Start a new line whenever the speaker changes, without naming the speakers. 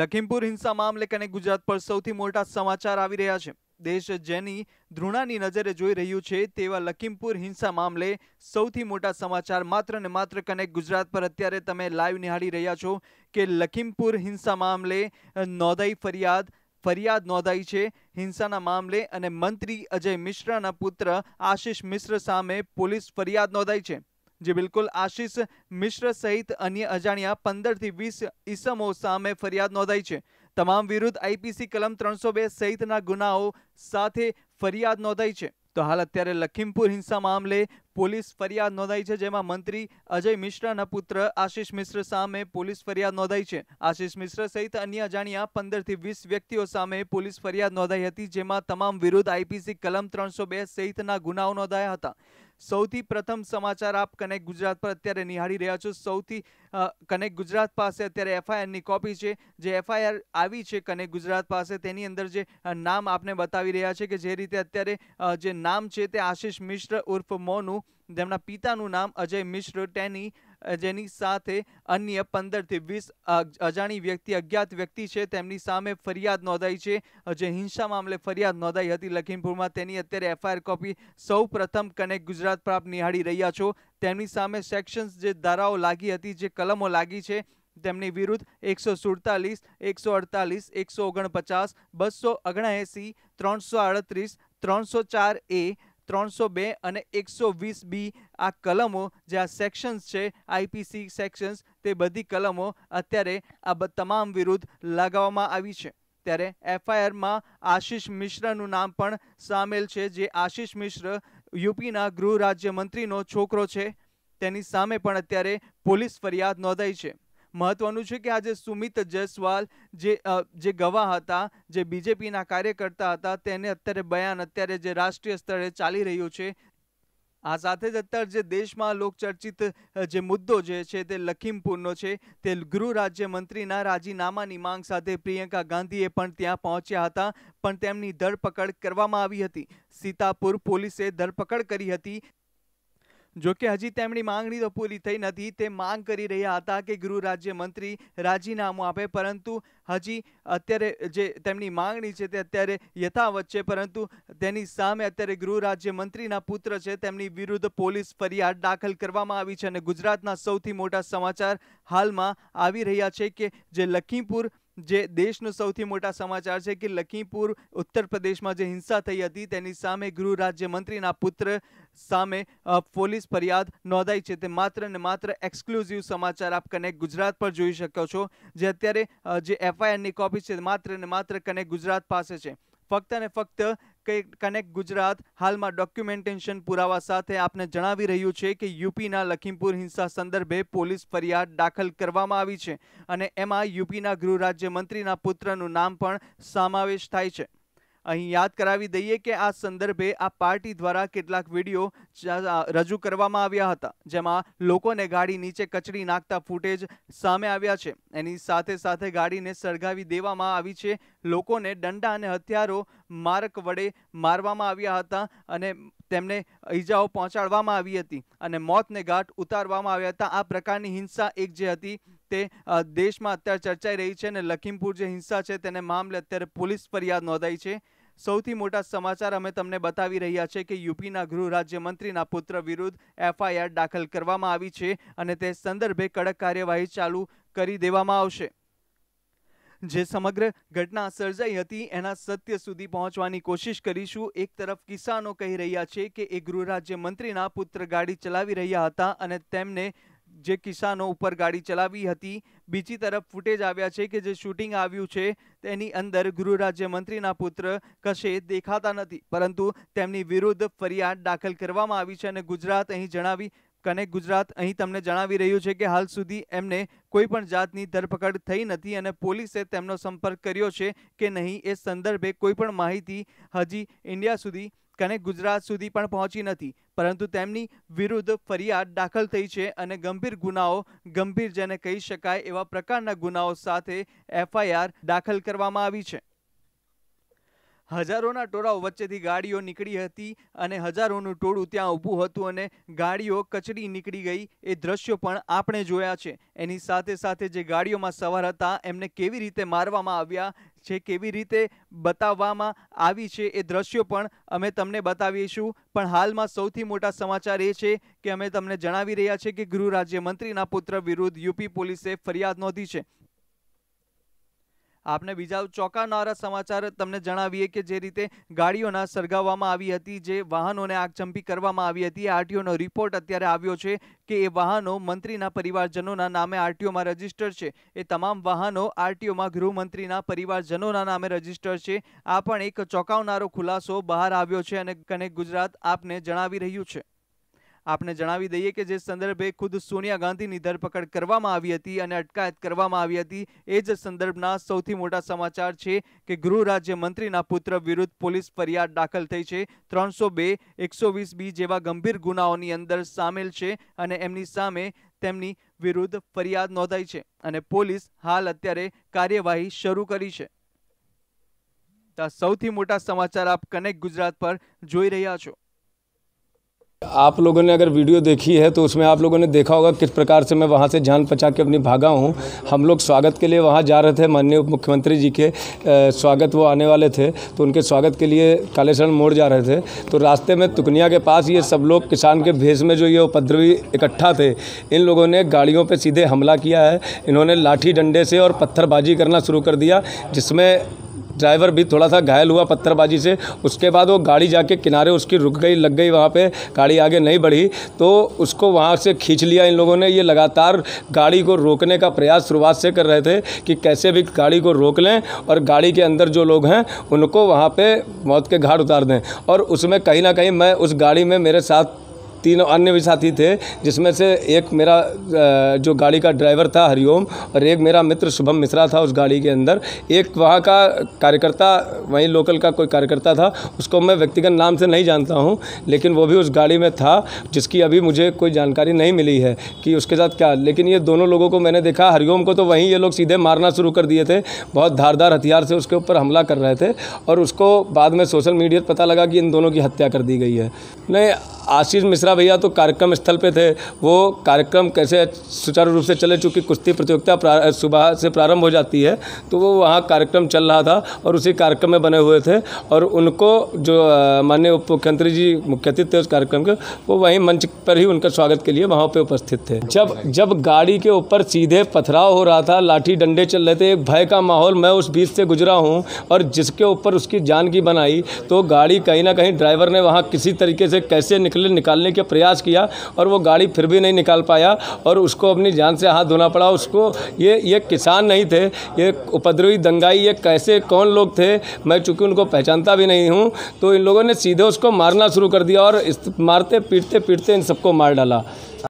લખીમપુર હિંસા મામલે કને ગુજરાત પર સૌથી મોટા સમાચાર આવી રહ્યા છે દેશ જેની ધૃણાની નજરે જોઈ રહ્યું છે તેવા લખીમપુર હિંસા મામલે સૌથી મોટા સમાચાર માત્ર ને માત્ર કનેક ગુજરાત પર અત્યારે તમે લાઈવ નિહાળી રહ્યા છો કે લખીમપુર હિંસા મામલે નોંધાઈ ફરિયાદ ફરિયાદ નોંધાઈ છે હિંસાના મામલે અને મંત્રી અજય મિશ્રાના પુત્ર આશિષ મિશ્ર સામે પોલીસ ફરિયાદ નોંધાઈ છે જે બિલકુલ આશિષ મિશ્ર સહિત અન્ય અજાણ્યા પંદરથી વીસ ઈસમો સામે ફરિયાદ નોંધાઈ છે તમામ વિરુદ્ધ આઈપીસી કલમ ત્રણસો બે સહિતના ગુનાઓ સાથે ફરિયાદ નોંધાઈ છે તો હાલ અત્યારે લખીમપુર હિંસા મામલે પોલીસ ફરિયાદ નોંધાઈ છે જેમાં મંત્રી અજય મિશ્રાના પુત્ર આશિષ મિશ્ર સામે પોલીસ ફરિયાદ નોંધાઈ છે આશિષ મિશ્ર સહિત અન્ય અજાણ્યા પંદરથી વીસ વ્યક્તિઓ સામે પોલીસ ફરિયાદ નોંધાઈ હતી જેમાં તમામ વિરુદ્ધ આઈપીસી કલમ ત્રણસો બે સહિતના ગુનાઓ નોંધાયા હતા સૌથી પ્રથમ સમાચાર આપ કનેક્ટ ગુજરાત પર અત્યારે નિહાળી રહ્યા છો સૌથી કનેક્ટ ગુજરાત પાસે અત્યારે એફઆઈઆરની કોપી છે જે એફઆઈઆર આવી છે કનેક્ટ ગુજરાત પાસે તેની અંદર જે નામ આપને બતાવી રહ્યા છે કે જે રીતે અત્યારે જે નામ છે તે આશિષ મિશ્ર ઉર્ફ મોનું તેમના પિતાનું નામ અજય મિશ્ર તેની જેની સાથે અન્ય પંદરથી વીસ અજાણી વ્યક્તિ અજ્ઞાત વ્યક્તિ છે તેમની સામે ફરિયાદ નોંધાઈ છે જે હિંસા મામલે ફરિયાદ નોંધાઈ હતી લખીમપુરમાં તેની અત્યારે એફઆઈઆર કોપી સૌ પ્રથમ કનેક્ટ ગુજરાત પ્રાપ્ત નિહાળી રહ્યા છો તેમની સામે સેક્શન્સ જે ધારાઓ લાગી હતી જે કલમો લાગી છે તેમની વિરુદ્ધ એકસો સુડતાલીસ એકસો અડતાલીસ એકસો ઓગણપચાસ બસો ઓગણએંસી ત્રણસો અડત્રીસ ત્રણસો ચાર એ ત્રણસો બે અને એકસો વીસ બી આ કલમો જે આ સેક્શન્સ છે આઈપીસી સેક્શન્સ તે બધી કલમો અત્યારે આ તમામ વિરુદ્ધ લગાવવામાં આવી છે ત્યારે એફઆઈઆરમાં આશિષ મિશ્રનું નામ પણ સામેલ છે જે આશિષ મિશ્ર યુપીના ગૃહ રાજ્યમંત્રીનો છોકરો છે તેની સામે પણ અત્યારે પોલીસ ફરિયાદ નોંધાઈ છે મહત્વનું છે કે આજે સુમિત જયસ્વાલ જે જે ગવાહ હતા જે બીજેપીના કાર્યકર્તા હતા તેને અત્યારે બયાન અત્યારે જે રાષ્ટ્રીય સ્તરે ચાલી રહ્યું છે આ સાથે જ અત્યારે જે દેશમાં લોકચર્ચિત જે મુદ્દો જે છે તે લખીમપુરનો છે તે ગૃહ રાજ્યમંત્રીના રાજીનામાની માંગ સાથે પ્રિયંકા ગાંધીએ પણ ત્યાં પહોંચ્યા હતા પણ તેમની ધરપકડ કરવામાં આવી હતી સીતાપુર પોલીસે ધરપકડ કરી હતી જોકે હજી તેમની માંગણી તો પૂરી થઈ નથી તે માંગ કરી રહ્યા હતા કે ગૃહ રાજ્ય મંત્રી રાજીનામું આપે પરંતુ હજી અત્યારે જે તેમની માંગણી છે તે અત્યારે યથાવત છે પરંતુ તેની સામે અત્યારે ગૃહ રાજ્ય મંત્રીના પુત્ર છે તેમની વિરુદ્ધ પોલીસ ફરિયાદ દાખલ કરવામાં આવી છે અને ગુજરાતના સૌથી મોટા સમાચાર હાલમાં આવી રહ્યા છે કે જે લખીમપુર જે દેશનો સૌથી મોટા સમાચાર છે કે લખીમપુર ઉત્તર પ્રદેશમાં જે હિંસા થઈ હતી તેની સામે ગૃહ રાજ્યમંત્રીના પુત્ર સામે પોલીસ ફરિયાદ નોંધાઈ છે તે માત્ર ને માત્ર એક્સક્લુઝિવ સમાચાર આપ કનેક્ટ ગુજરાત પર જોઈ શકો છો જે અત્યારે જે એફઆઈઆરની કોપી છે માત્ર ને માત્ર કનેક્ટ ગુજરાત પાસે છે ફક્ત ને ફક્ત કનેક્ટ ગુજરાત હાલમાં ડોક્યુમેન્ટેશન પુરાવા સાથે આપને જણાવી રહ્યું છે કે યુપીના લખીમપુર હિંસા સંદર્ભે પોલીસ ફરિયાદ દાખલ કરવામાં આવી છે અને એમાં યુપીના ગૃહ રાજ્યમંત્રીના પુત્રનું નામ પણ સમાવેશ થાય છે અહીં યાદ કરાવી દઈએ કે આ સંદર્ભે આ પાર્ટી દ્વારા કેટલાક વિડીયો રજૂ કરવામાં આવ્યા હતા જેમાં લોકોને ગાડી નીચે કચડી નાખતા ફૂટેજ સામે આવ્યા છે એની સાથે સાથે ગાડીને સળગાવી દેવામાં આવી છે લોકોને દંડા અને હથિયારો માર્ક વડે મારવામાં આવ્યા હતા અને તેમને ઈજાઓ પહોંચાડવામાં આવી હતી અને મોતને ઘાટ ઉતારવામાં આવ્યા હતા આ પ્રકારની હિંસા એક જે હતી તે દેશમાં અત્યારે ચર્ચાઈ રહી છે અને લખીમપુર જે હિંસા છે તેને મામલે અત્યારે પોલીસ ફરિયાદ નોંધાઈ છે સૌથી મોટા સમાચાર અમે તમને બતાવી રહ્યા છે કે યુપીના ગૃહ રાજ્યમંત્રીના પુત્ર વિરુદ્ધ એફઆઈઆર દાખલ કરવામાં આવી છે અને તે સંદર્ભે કડક કાર્યવાહી ચાલુ કરી દેવામાં આવશે જે સમગ્ર ઘટના સર્જાઈ હતી એના સત્ય સુધી પહોંચવાની કોશિશ કરીશું એક તરફ કિસાનો કહી રહ્યા છે કે એ ગૃહ રાજ્યમંત્રીના પુત્ર ગાડી ચલાવી રહ્યા હતા અને તેમને જે કિસાનો ઉપર ગાડી ચલાવી હતી બીજી તરફ ફૂટેજ આવ્યા છે કે જે શૂટિંગ આવ્યું છે તેની અંદર ગૃહ રાજ્યમંત્રીના પુત્ર કશે દેખાતા નથી પરંતુ તેમની વિરુદ્ધ ફરિયાદ દાખલ કરવામાં આવી છે અને ગુજરાત અહીં જણાવી કનેક્ટ ગુજરાત અહીં તમને જણાવી રહ્યું છે કે હાલ સુધી એમને કોઈ પણ જાતની ધરપકડ થઈ નથી અને પોલીસે તેમનો સંપર્ક કર્યો છે કે નહીં એ સંદર્ભે કોઈ પણ માહિતી હજી ઇન્ડિયા સુધી કનેક્ટ ગુજરાત સુધી પણ પહોંચી નથી પરંતુ તેમની વિરુદ્ધ ફરિયાદ દાખલ થઈ છે અને ગંભીર ગુનાઓ ગંભીર જેને કહી શકાય એવા પ્રકારના ગુનાઓ સાથે એફઆઈઆર દાખલ કરવામાં આવી છે હજારોના ટોળાઓ વચ્ચેથી ગાડીઓ નીકળી હતી અને હજારોનું ટોળું ત્યાં ઊભું હતું અને ગાડીઓ કચડી નીકળી ગઈ એ દ્રશ્યો પણ આપણે જોયા છે એની સાથે સાથે જે ગાડીઓમાં સવાર હતા એમને કેવી રીતે મારવામાં આવ્યા જે કેવી રીતે બતાવવામાં આવી છે એ દ્રશ્યો પણ અમે તમને બતાવીશું પણ હાલમાં સૌથી મોટા સમાચાર એ છે કે અમે તમને જણાવી રહ્યા છીએ કે ગૃહ રાજ્યમંત્રીના પુત્ર વિરુદ્ધ યુપી પોલીસે ફરિયાદ નોંધી છે આપને બીજા ચોંકાવનારા સમાચાર તમને જણાવીએ કે જે રીતે ગાડીઓના સળગાવવામાં આવી હતી જે વાહનોને આગચંપી કરવામાં આવી હતી આરટીઓનો રિપોર્ટ અત્યારે આવ્યો છે કે એ વાહનો મંત્રીના પરિવારજનોના નામે આરટીઓમાં રજીસ્ટર છે એ તમામ વાહનો આરટીઓમાં ગૃહમંત્રીના પરિવારજનોના નામે રજીસ્ટર છે આ પણ એક ચોંકાવનારો ખુલાસો બહાર આવ્યો છે અને કનેક્ટ ગુજરાત આપને જણાવી રહ્યું છે આપને જણાવી દઈએ કે જે સંદર્ભે ખુદ સોનિયા ગાંધીની ધરપકડ કરવામાં આવી હતી અને અટકાયત કરવામાં આવી હતી એ જ સંદર્ભના સૌથી મોટા સમાચાર છે કે ગૃહ રાજ્યમંત્રીના પુત્ર વિરુદ્ધ પોલીસ ફરિયાદ દાખલ થઈ છે ત્રણસો બે એકસો વીસ બી જેવા ગંભીર ગુનાઓની અંદર સામેલ છે અને એમની સામે તેમની વિરુદ્ધ ફરિયાદ નોંધાઈ છે અને પોલીસ હાલ અત્યારે કાર્યવાહી શરૂ કરી છે સૌથી મોટા સમાચાર આપ કનેક્ટ ગુજરાત પર જોઈ રહ્યા છો
आप लोगों ने अगर वीडियो देखी है तो उसमें आप लोगों ने देखा होगा किस प्रकार से मैं वहाँ से जान बचा के अपनी भागा हूँ हम लोग स्वागत के लिए वहाँ जा रहे थे माननीय उप मुख्यमंत्री जी के स्वागत वो आने वाले थे तो उनके स्वागत के लिए कालेश्वर मोड़ जा रहे थे तो रास्ते में तुकनिया के पास ये सब लोग किसान के भेस में जो ये उपद्रवी इकट्ठा थे इन लोगों ने गाड़ियों पर सीधे हमला किया है इन्होंने लाठी डंडे से और पत्थरबाजी करना शुरू कर दिया जिसमें ड्राइवर भी थोड़ा सा घायल हुआ पत्थरबाजी से उसके बाद वो गाड़ी जाके किनारे उसकी रुक गई लग गई वहाँ पे गाड़ी आगे नहीं बढ़ी तो उसको वहाँ से खींच लिया इन लोगों ने ये लगातार गाड़ी को रोकने का प्रयास शुरुआत से कर रहे थे कि कैसे भी गाड़ी को रोक लें और गाड़ी के अंदर जो लोग हैं उनको वहाँ पर मौत के घाट उतार दें और उसमें कहीं ना कहीं मैं उस गाड़ी में मेरे साथ तीन अन्य भी साथी थे जिसमें से एक मेरा जो गाड़ी का ड्राइवर था हरिओम और एक मेरा मित्र शुभम मिश्रा था उस गाड़ी के अंदर एक वहाँ का कार्यकर्ता वहीं लोकल का कोई कार्यकर्ता था उसको मैं व्यक्तिगत नाम से नहीं जानता हूँ लेकिन वो भी उस गाड़ी में था जिसकी अभी मुझे कोई जानकारी नहीं मिली है कि उसके साथ क्या लेकिन ये दोनों लोगों को मैंने देखा हरिओम को तो वहीं ये लोग सीधे मारना शुरू कर दिए थे बहुत धारदार हथियार से उसके ऊपर हमला कर रहे थे और उसको बाद में सोशल मीडिया पर पता लगा कि इन दोनों की हत्या कर दी गई है नहीं आशीष मिश्रा राणा भैया तो कार्यक्रम स्थल पे थे वो कार्यक्रम कैसे सुचारू रूप से चले चूँकि कुश्ती प्रतियोगिता सुबह से प्रारंभ हो जाती है तो वो वहाँ कार्यक्रम चल रहा था और उसी कार्यक्रम में बने हुए थे और उनको जो माननीय उप मुख्यमंत्री जी मुख्य अतिथि थे उस कार्यक्रम के वो वहीं मंच पर ही उनका स्वागत के लिए वहाँ पर उपस्थित थे जब जब गाड़ी के ऊपर सीधे पथराव हो रहा था लाठी डंडे चल रहे थे एक भय का माहौल मैं उस बीच से गुजरा हूँ और जिसके ऊपर उसकी जान की बनाई तो गाड़ी कहीं ना कहीं ड्राइवर ने वहाँ किसी तरीके से कैसे निकले निकालने के के प्रयास किया और वो गाड़ी फिर भी नहीं निकाल पाया और उसको अपनी जान से हाथ धोना पड़ा उसको ये ये किसान नहीं थे ये उपद्रवी दंगाई ये कैसे कौन लोग थे मैं चूँकि उनको पहचानता भी नहीं हूँ तो इन लोगों ने सीधे उसको मारना शुरू कर दिया और मारते पीटते पीटते इन सबको मार डाला